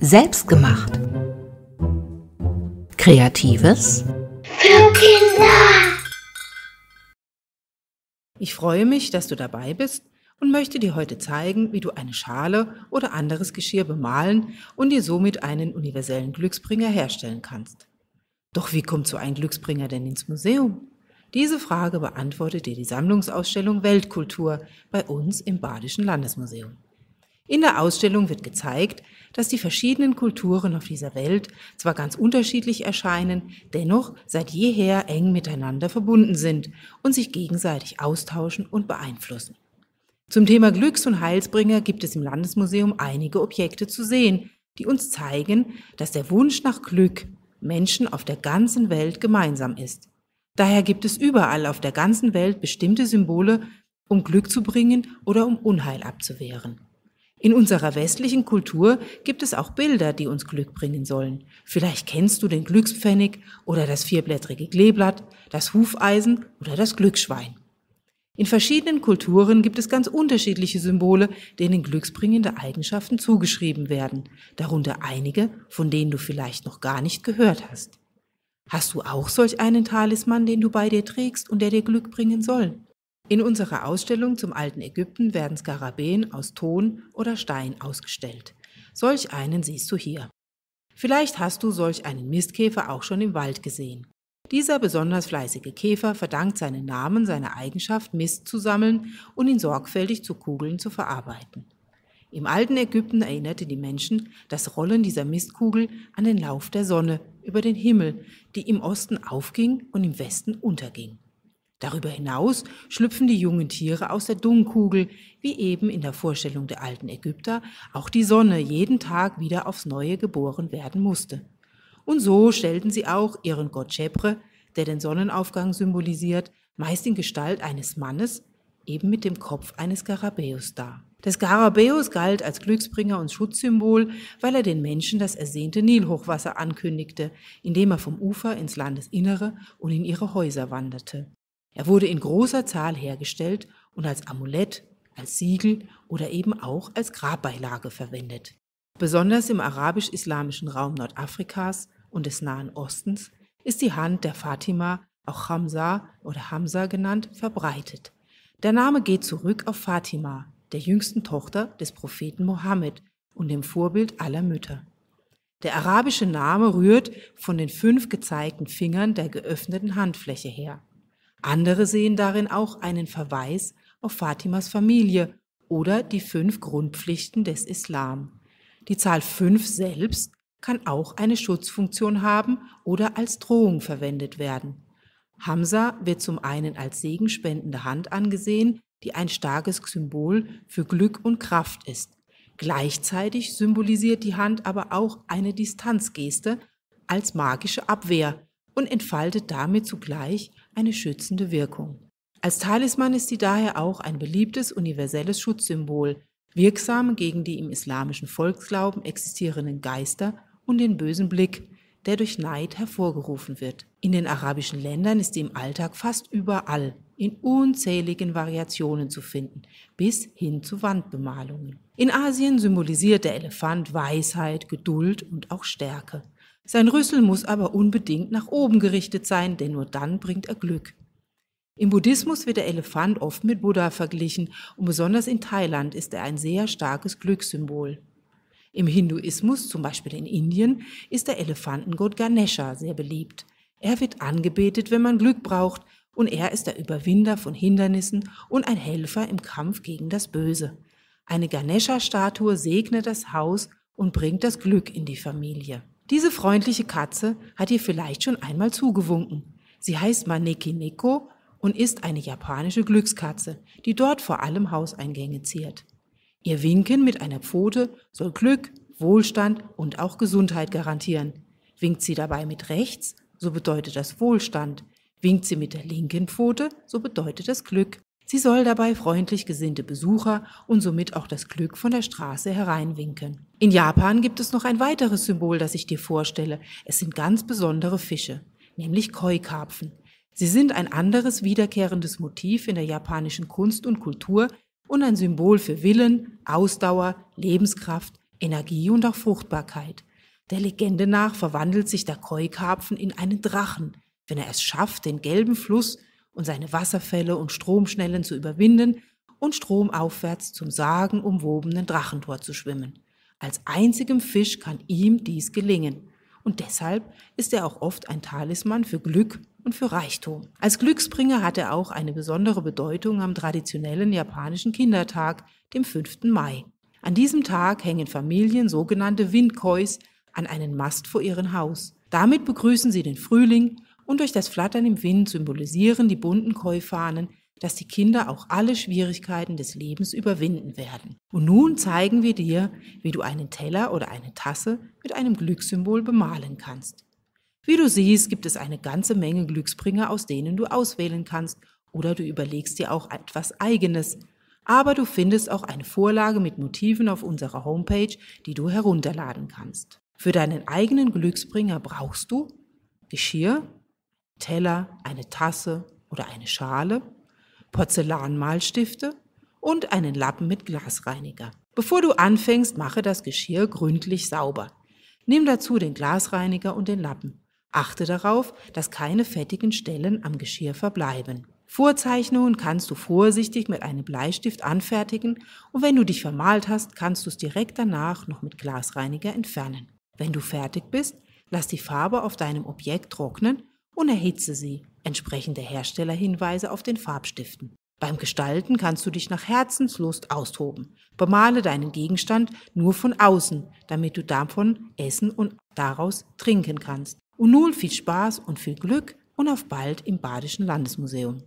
Selbstgemacht. Kreatives. Für Kinder. Ich freue mich, dass du dabei bist und möchte dir heute zeigen, wie du eine Schale oder anderes Geschirr bemalen und dir somit einen universellen Glücksbringer herstellen kannst. Doch wie kommt so ein Glücksbringer denn ins Museum? Diese Frage beantwortet dir die Sammlungsausstellung Weltkultur bei uns im Badischen Landesmuseum. In der Ausstellung wird gezeigt, dass die verschiedenen Kulturen auf dieser Welt zwar ganz unterschiedlich erscheinen, dennoch seit jeher eng miteinander verbunden sind und sich gegenseitig austauschen und beeinflussen. Zum Thema Glücks- und Heilsbringer gibt es im Landesmuseum einige Objekte zu sehen, die uns zeigen, dass der Wunsch nach Glück Menschen auf der ganzen Welt gemeinsam ist. Daher gibt es überall auf der ganzen Welt bestimmte Symbole, um Glück zu bringen oder um Unheil abzuwehren. In unserer westlichen Kultur gibt es auch Bilder, die uns Glück bringen sollen. Vielleicht kennst du den Glückspfennig oder das vierblättrige Kleeblatt, das Hufeisen oder das Glücksschwein. In verschiedenen Kulturen gibt es ganz unterschiedliche Symbole, denen glücksbringende Eigenschaften zugeschrieben werden, darunter einige, von denen du vielleicht noch gar nicht gehört hast. Hast du auch solch einen Talisman, den du bei dir trägst und der dir Glück bringen soll? In unserer Ausstellung zum alten Ägypten werden Skarabäen aus Ton oder Stein ausgestellt. Solch einen siehst du hier. Vielleicht hast du solch einen Mistkäfer auch schon im Wald gesehen. Dieser besonders fleißige Käfer verdankt seinen Namen seiner Eigenschaft, Mist zu sammeln und ihn sorgfältig zu Kugeln zu verarbeiten. Im alten Ägypten erinnerte die Menschen das Rollen dieser Mistkugel an den Lauf der Sonne über den Himmel, die im Osten aufging und im Westen unterging. Darüber hinaus schlüpfen die jungen Tiere aus der Dungkugel, wie eben in der Vorstellung der alten Ägypter auch die Sonne jeden Tag wieder aufs Neue geboren werden musste. Und so stellten sie auch ihren Gott Chepre, der den Sonnenaufgang symbolisiert, meist in Gestalt eines Mannes, eben mit dem Kopf eines Garabäus dar. Der Skarabäus galt als Glücksbringer und Schutzsymbol, weil er den Menschen das ersehnte Nilhochwasser ankündigte, indem er vom Ufer ins Landesinnere und in ihre Häuser wanderte. Er wurde in großer Zahl hergestellt und als Amulett, als Siegel oder eben auch als Grabbeilage verwendet. Besonders im arabisch-islamischen Raum Nordafrikas und des Nahen Ostens ist die Hand der Fatima, auch Hamza oder Hamza genannt, verbreitet. Der Name geht zurück auf Fatima, der jüngsten Tochter des Propheten Mohammed und dem Vorbild aller Mütter. Der arabische Name rührt von den fünf gezeigten Fingern der geöffneten Handfläche her. Andere sehen darin auch einen Verweis auf Fatimas Familie oder die fünf Grundpflichten des Islam. Die Zahl fünf selbst kann auch eine Schutzfunktion haben oder als Drohung verwendet werden. Hamza wird zum einen als segenspendende Hand angesehen, die ein starkes Symbol für Glück und Kraft ist. Gleichzeitig symbolisiert die Hand aber auch eine Distanzgeste als magische Abwehr und entfaltet damit zugleich eine schützende Wirkung. Als Talisman ist sie daher auch ein beliebtes universelles Schutzsymbol, wirksam gegen die im islamischen Volksglauben existierenden Geister und den bösen Blick, der durch Neid hervorgerufen wird. In den arabischen Ländern ist sie im Alltag fast überall in unzähligen Variationen zu finden, bis hin zu Wandbemalungen. In Asien symbolisiert der Elefant Weisheit, Geduld und auch Stärke. Sein Rüssel muss aber unbedingt nach oben gerichtet sein, denn nur dann bringt er Glück. Im Buddhismus wird der Elefant oft mit Buddha verglichen und besonders in Thailand ist er ein sehr starkes Glückssymbol. Im Hinduismus, zum Beispiel in Indien, ist der Elefantengott Ganesha sehr beliebt. Er wird angebetet, wenn man Glück braucht und er ist der Überwinder von Hindernissen und ein Helfer im Kampf gegen das Böse. Eine Ganesha-Statue segnet das Haus und bringt das Glück in die Familie. Diese freundliche Katze hat ihr vielleicht schon einmal zugewunken. Sie heißt Maneki Neko und ist eine japanische Glückskatze, die dort vor allem Hauseingänge ziert. Ihr Winken mit einer Pfote soll Glück, Wohlstand und auch Gesundheit garantieren. Winkt sie dabei mit rechts, so bedeutet das Wohlstand, Winkt sie mit der linken Pfote, so bedeutet das Glück. Sie soll dabei freundlich gesinnte Besucher und somit auch das Glück von der Straße hereinwinken. In Japan gibt es noch ein weiteres Symbol, das ich dir vorstelle. Es sind ganz besondere Fische, nämlich Koi-Karpfen. Sie sind ein anderes wiederkehrendes Motiv in der japanischen Kunst und Kultur und ein Symbol für Willen, Ausdauer, Lebenskraft, Energie und auch Fruchtbarkeit. Der Legende nach verwandelt sich der Koi-Karpfen in einen Drachen, wenn er es schafft, den gelben Fluss und seine Wasserfälle und Stromschnellen zu überwinden und stromaufwärts zum sagenumwobenen Drachentor zu schwimmen. Als einzigem Fisch kann ihm dies gelingen. Und deshalb ist er auch oft ein Talisman für Glück und für Reichtum. Als Glücksbringer hat er auch eine besondere Bedeutung am traditionellen japanischen Kindertag, dem 5. Mai. An diesem Tag hängen Familien sogenannte Windkois an einen Mast vor ihrem Haus. Damit begrüßen sie den Frühling und durch das Flattern im Wind symbolisieren die bunten Koi-Fahnen, dass die Kinder auch alle Schwierigkeiten des Lebens überwinden werden. Und nun zeigen wir dir, wie du einen Teller oder eine Tasse mit einem Glückssymbol bemalen kannst. Wie du siehst, gibt es eine ganze Menge Glücksbringer, aus denen du auswählen kannst oder du überlegst dir auch etwas eigenes. Aber du findest auch eine Vorlage mit Motiven auf unserer Homepage, die du herunterladen kannst. Für deinen eigenen Glücksbringer brauchst du Geschirr, Teller, eine Tasse oder eine Schale, Porzellanmalstifte und einen Lappen mit Glasreiniger. Bevor du anfängst, mache das Geschirr gründlich sauber. Nimm dazu den Glasreiniger und den Lappen. Achte darauf, dass keine fettigen Stellen am Geschirr verbleiben. Vorzeichnungen kannst du vorsichtig mit einem Bleistift anfertigen und wenn du dich vermalt hast, kannst du es direkt danach noch mit Glasreiniger entfernen. Wenn du fertig bist, lass die Farbe auf deinem Objekt trocknen und erhitze sie. Entsprechende Herstellerhinweise auf den Farbstiften. Beim Gestalten kannst du dich nach Herzenslust austoben. Bemale deinen Gegenstand nur von außen, damit du davon essen und daraus trinken kannst. Und nun viel Spaß und viel Glück und auf bald im Badischen Landesmuseum.